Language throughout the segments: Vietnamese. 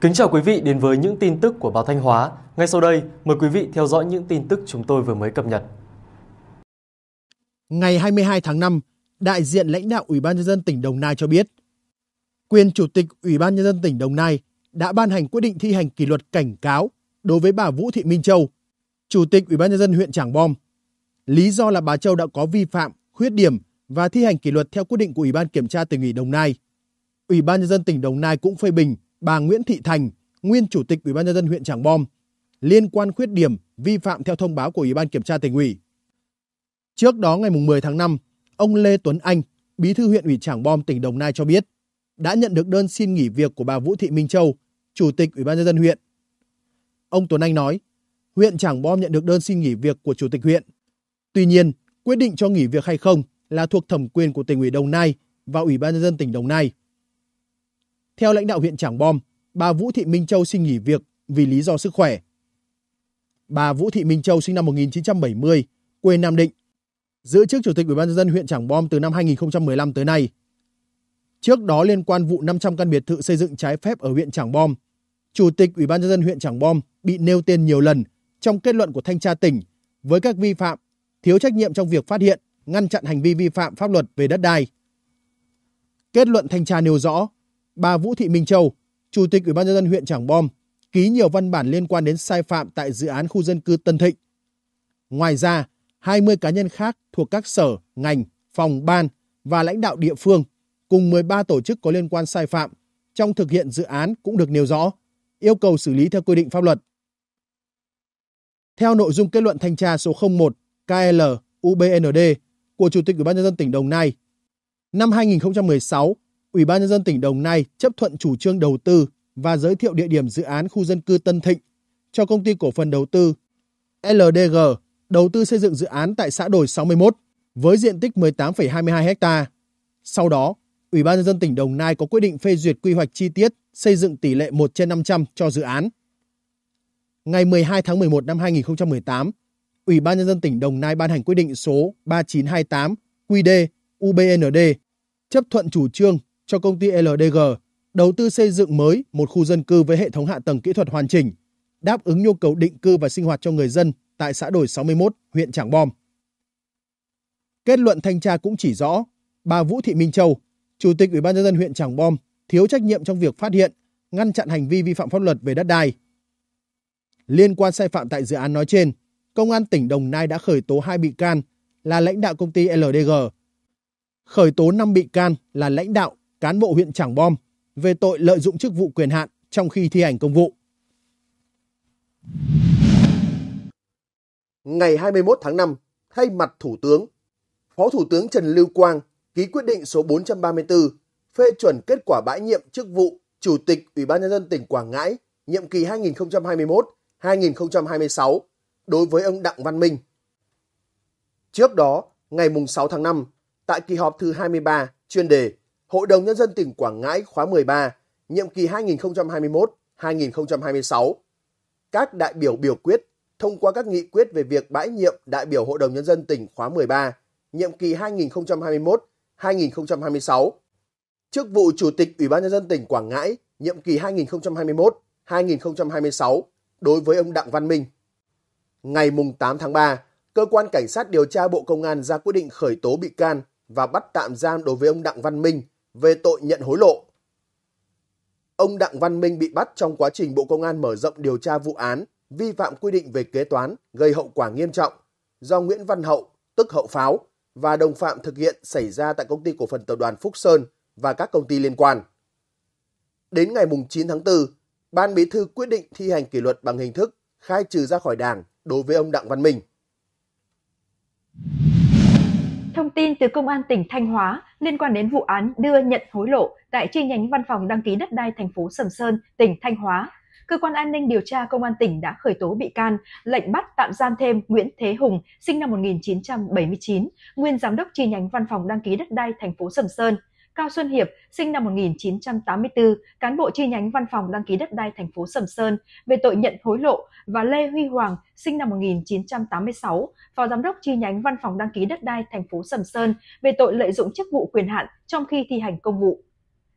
Kính chào quý vị đến với những tin tức của báo Thanh Hóa. Ngay sau đây, mời quý vị theo dõi những tin tức chúng tôi vừa mới cập nhật. Ngày 22 tháng 5, đại diện lãnh đạo Ủy ban nhân dân tỉnh Đồng Nai cho biết, quyền chủ tịch Ủy ban nhân dân tỉnh Đồng Nai đã ban hành quyết định thi hành kỷ luật cảnh cáo đối với bà Vũ Thị Minh Châu, chủ tịch Ủy ban nhân dân huyện Trảng Bom. Lý do là bà Châu đã có vi phạm, khuyết điểm và thi hành kỷ luật theo quyết định của Ủy ban kiểm tra tỉnh ủy Đồng Nai. Ủy ban nhân dân tỉnh Đồng Nai cũng phê bình bà Nguyễn Thị Thành, nguyên chủ tịch Ủy ban nhân dân huyện Trảng Bom liên quan khuyết điểm vi phạm theo thông báo của Ủy ban kiểm tra tỉnh ủy. Trước đó ngày 10 tháng 5, ông Lê Tuấn Anh, bí thư huyện ủy Trảng Bom tỉnh Đồng Nai cho biết đã nhận được đơn xin nghỉ việc của bà Vũ Thị Minh Châu, chủ tịch Ủy ban nhân dân huyện. Ông Tuấn Anh nói, huyện Trảng Bom nhận được đơn xin nghỉ việc của chủ tịch huyện. Tuy nhiên, quyết định cho nghỉ việc hay không là thuộc thẩm quyền của tỉnh ủy Đồng Nai và Ủy ban nhân dân tỉnh Đồng Nai. Theo lãnh đạo huyện Trảng Bom, bà Vũ Thị Minh Châu xin nghỉ việc vì lý do sức khỏe. Bà Vũ Thị Minh Châu sinh năm 1970, quê Nam Định, giữ chức chủ tịch Ủy ban nhân dân huyện Trảng Bom từ năm 2015 tới nay. Trước đó liên quan vụ 500 căn biệt thự xây dựng trái phép ở huyện Trảng Bom, chủ tịch Ủy ban nhân dân huyện Trảng Bom bị nêu tên nhiều lần trong kết luận của thanh tra tỉnh với các vi phạm, thiếu trách nhiệm trong việc phát hiện, ngăn chặn hành vi vi phạm pháp luật về đất đai. Kết luận thanh tra nêu rõ, bà Vũ Thị Minh Châu, Chủ tịch Ủy ban nhân dân huyện Trảng Bom, ký nhiều văn bản liên quan đến sai phạm tại dự án khu dân cư Tân Thịnh. Ngoài ra, 20 cá nhân khác thuộc các sở, ngành, phòng, ban và lãnh đạo địa phương cùng 13 tổ chức có liên quan sai phạm trong thực hiện dự án cũng được nêu rõ, yêu cầu xử lý theo quy định pháp luật. Theo nội dung kết luận thanh tra số 01 KL UBND của Chủ tịch Ủy ban nhân dân tỉnh Đồng Nai, năm 2016 Ủy ban nhân dân tỉnh Đồng Nai chấp thuận chủ trương đầu tư và giới thiệu địa điểm dự án khu dân cư Tân Thịnh cho công ty cổ phần đầu tư LDG đầu tư xây dựng dự án tại xã Đồi 61 với diện tích 18,22 ha. Sau đó, Ủy ban nhân dân tỉnh Đồng Nai có quyết định phê duyệt quy hoạch chi tiết xây dựng tỷ lệ 1 trên 500 cho dự án. Ngày 12 tháng 11 năm 2018, Ủy ban nhân dân tỉnh Đồng Nai ban hành quyết định số 3928 QĐ UBND chấp thuận chủ trương cho công ty LDG đầu tư xây dựng mới một khu dân cư với hệ thống hạ tầng kỹ thuật hoàn chỉnh, đáp ứng nhu cầu định cư và sinh hoạt cho người dân tại xã Đổi 61, huyện Trảng Bom. Kết luận thanh tra cũng chỉ rõ, bà Vũ Thị Minh Châu, Chủ tịch Ủy ban nhân dân huyện Trảng Bom, thiếu trách nhiệm trong việc phát hiện, ngăn chặn hành vi vi phạm pháp luật về đất đai. Liên quan sai phạm tại dự án nói trên, Công an tỉnh Đồng Nai đã khởi tố hai bị can là lãnh đạo công ty LDG, khởi tố 5 bị can là lãnh đạo cán bộ huyện Trảng Bom về tội lợi dụng chức vụ quyền hạn trong khi thi hành công vụ. Ngày 21 tháng 5, thay mặt Thủ tướng, Phó Thủ tướng Trần Lưu Quang ký quyết định số 434 phê chuẩn kết quả bãi nhiệm chức vụ Chủ tịch Ủy ban nhân dân tỉnh Quảng Ngãi nhiệm kỳ 2021-2026 đối với ông Đặng Văn Minh. Trước đó, ngày 6 tháng 5, tại kỳ họp thứ 23 chuyên đề Hội đồng Nhân dân tỉnh Quảng Ngãi khóa 13, nhiệm kỳ 2021-2026. Các đại biểu biểu quyết thông qua các nghị quyết về việc bãi nhiệm đại biểu Hội đồng Nhân dân tỉnh khóa 13, nhiệm kỳ 2021-2026. Chức vụ Chủ tịch Ủy ban Nhân dân tỉnh Quảng Ngãi, nhiệm kỳ 2021-2026 đối với ông Đặng Văn Minh. Ngày 8 tháng 3, Cơ quan Cảnh sát điều tra Bộ Công an ra quyết định khởi tố bị can và bắt tạm giam đối với ông Đặng Văn Minh về tội nhận hối lộ. Ông Đặng Văn Minh bị bắt trong quá trình Bộ Công an mở rộng điều tra vụ án vi phạm quy định về kế toán gây hậu quả nghiêm trọng do Nguyễn Văn Hậu, tức Hậu Pháo, và đồng phạm thực hiện xảy ra tại công ty cổ phần tập đoàn Phúc Sơn và các công ty liên quan. Đến ngày 9 tháng 4, Ban Bí thư quyết định thi hành kỷ luật bằng hình thức khai trừ ra khỏi Đảng đối với ông Đặng Văn Minh. Thông tin từ Công an tỉnh Thanh Hóa liên quan đến vụ án đưa nhận hối lộ tại chi nhánh văn phòng đăng ký đất đai thành phố Sầm Sơn, tỉnh Thanh Hóa. Cơ quan an ninh điều tra công an tỉnh đã khởi tố bị can, lệnh bắt tạm giam thêm Nguyễn Thế Hùng, sinh năm 1979, nguyên giám đốc chi nhánh văn phòng đăng ký đất đai thành phố Sầm Sơn Cao Xuân Hiệp, sinh năm 1984, cán bộ chi nhánh văn phòng đăng ký đất đai thành phố Sầm Sơn về tội nhận hối lộ và Lê Huy Hoàng, sinh năm 1986, phó giám đốc chi nhánh văn phòng đăng ký đất đai thành phố Sầm Sơn về tội lợi dụng chức vụ quyền hạn trong khi thi hành công vụ.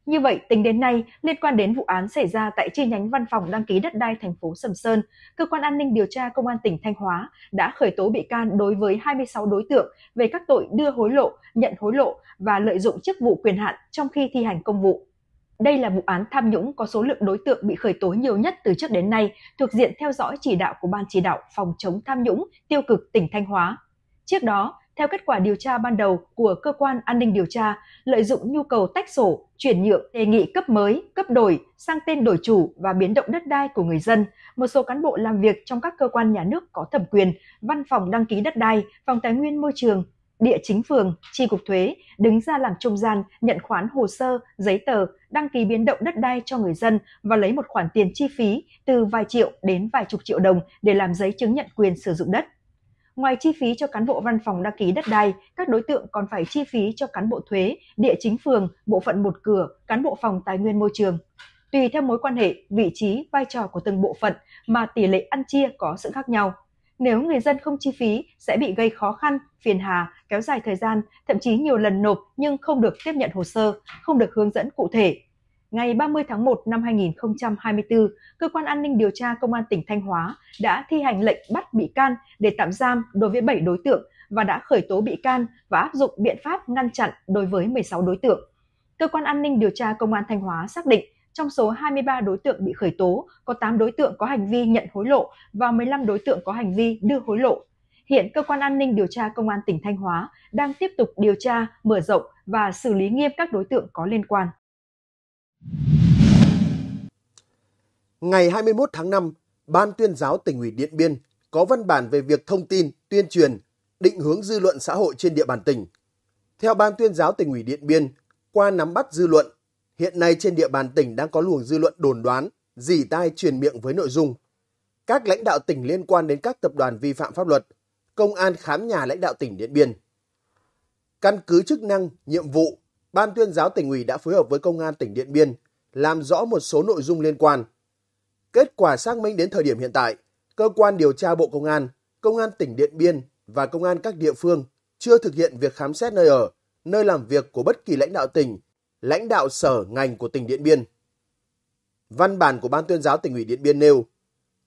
Như vậy, tính đến nay, liên quan đến vụ án xảy ra tại chi nhánh văn phòng đăng ký đất đai thành phố Sầm Sơn, cơ quan an ninh điều tra công an tỉnh Thanh Hóa đã khởi tố bị can đối với 26 đối tượng về các tội đưa hối lộ, nhận hối lộ và lợi dụng chức vụ quyền hạn trong khi thi hành công vụ. Đây là vụ án tham nhũng có số lượng đối tượng bị khởi tố nhiều nhất từ trước đến nay, thuộc diện theo dõi chỉ đạo của Ban chỉ đạo phòng chống tham nhũng tiêu cực tỉnh Thanh Hóa. Trước đó, theo kết quả điều tra ban đầu của cơ quan an ninh điều tra, lợi dụng nhu cầu tách sổ, chuyển nhượng, đề nghị cấp mới, cấp đổi sang tên đổi chủ và biến động đất đai của người dân, một số cán bộ làm việc trong các cơ quan nhà nước có thẩm quyền, văn phòng đăng ký đất đai, phòng tài nguyên môi trường, địa chính phường, tri cục thuế đứng ra làm trung gian nhận khoán hồ sơ, giấy tờ, đăng ký biến động đất đai cho người dân và lấy một khoản tiền chi phí từ vài triệu đến vài chục triệu đồng để làm giấy chứng nhận quyền sử dụng đất. Ngoài chi phí cho cán bộ văn phòng đăng ký đất đai, các đối tượng còn phải chi phí cho cán bộ thuế, địa chính phường, bộ phận một cửa, cán bộ phòng tài nguyên môi trường. Tùy theo mối quan hệ, vị trí, vai trò của từng bộ phận mà tỷ lệ ăn chia có sự khác nhau. Nếu người dân không chi phí sẽ bị gây khó khăn, phiền hà, kéo dài thời gian, thậm chí nhiều lần nộp nhưng không được tiếp nhận hồ sơ, không được hướng dẫn cụ thể, ngày 30 tháng 1 năm 2024, Cơ quan An ninh Điều tra Công an tỉnh Thanh Hóa đã thi hành lệnh bắt bị can để tạm giam đối với 7 đối tượng và đã khởi tố bị can và áp dụng biện pháp ngăn chặn đối với 16 đối tượng. Cơ quan An ninh Điều tra Công an Thanh Hóa xác định trong số 23 đối tượng bị khởi tố, có 8 đối tượng có hành vi nhận hối lộ và 15 đối tượng có hành vi đưa hối lộ. Hiện cơ quan an ninh điều tra công an tỉnh Thanh Hóa đang tiếp tục điều tra, mở rộng và xử lý nghiêm các đối tượng có liên quan. Ngày 21 tháng 5, Ban tuyên giáo tỉnh ủy Điện Biên có văn bản về việc thông tin, tuyên truyền, định hướng dư luận xã hội trên địa bàn tỉnh. Theo Ban tuyên giáo tỉnh ủy Điện Biên, qua nắm bắt dư luận, hiện nay trên địa bàn tỉnh đang có luồng dư luận đồn đoán, dỉ tai truyền miệng với nội dung. Các lãnh đạo tỉnh liên quan đến các tập đoàn vi phạm pháp luật, công an khám nhà lãnh đạo tỉnh Điện Biên. Căn cứ chức năng, nhiệm vụ, Ban tuyên giáo tỉnh ủy đã phối hợp với Công an tỉnh Điện Biên làm rõ một số nội dung liên quan. Kết quả xác minh đến thời điểm hiện tại, cơ quan điều tra Bộ Công an, Công an tỉnh Điện Biên và Công an các địa phương chưa thực hiện việc khám xét nơi ở, nơi làm việc của bất kỳ lãnh đạo tỉnh, lãnh đạo sở ngành của tỉnh Điện Biên. Văn bản của Ban tuyên giáo tỉnh ủy Điện Biên nêu,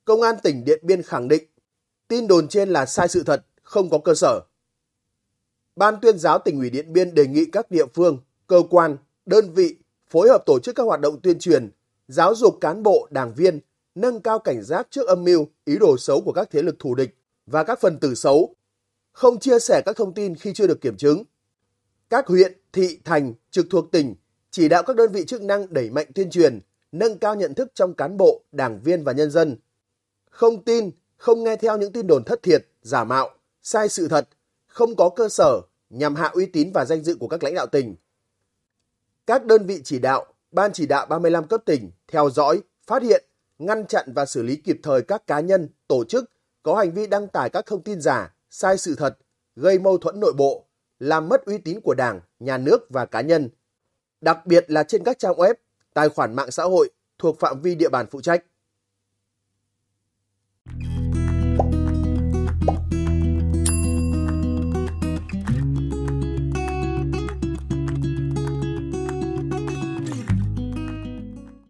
Công an tỉnh Điện Biên khẳng định tin đồn trên là sai sự thật, không có cơ sở. Ban tuyên giáo tỉnh ủy Điện Biên đề nghị các địa phương cơ quan, đơn vị phối hợp tổ chức các hoạt động tuyên truyền, giáo dục cán bộ, đảng viên nâng cao cảnh giác trước âm mưu, ý đồ xấu của các thế lực thù địch và các phần tử xấu, không chia sẻ các thông tin khi chưa được kiểm chứng. Các huyện, thị, thành trực thuộc tỉnh chỉ đạo các đơn vị chức năng đẩy mạnh tuyên truyền, nâng cao nhận thức trong cán bộ, đảng viên và nhân dân. Không tin, không nghe theo những tin đồn thất thiệt, giả mạo, sai sự thật, không có cơ sở nhằm hạ uy tín và danh dự của các lãnh đạo tỉnh các đơn vị chỉ đạo, ban chỉ đạo 35 cấp tỉnh theo dõi, phát hiện, ngăn chặn và xử lý kịp thời các cá nhân, tổ chức có hành vi đăng tải các thông tin giả, sai sự thật, gây mâu thuẫn nội bộ, làm mất uy tín của Đảng, nhà nước và cá nhân, đặc biệt là trên các trang web, tài khoản mạng xã hội thuộc phạm vi địa bàn phụ trách.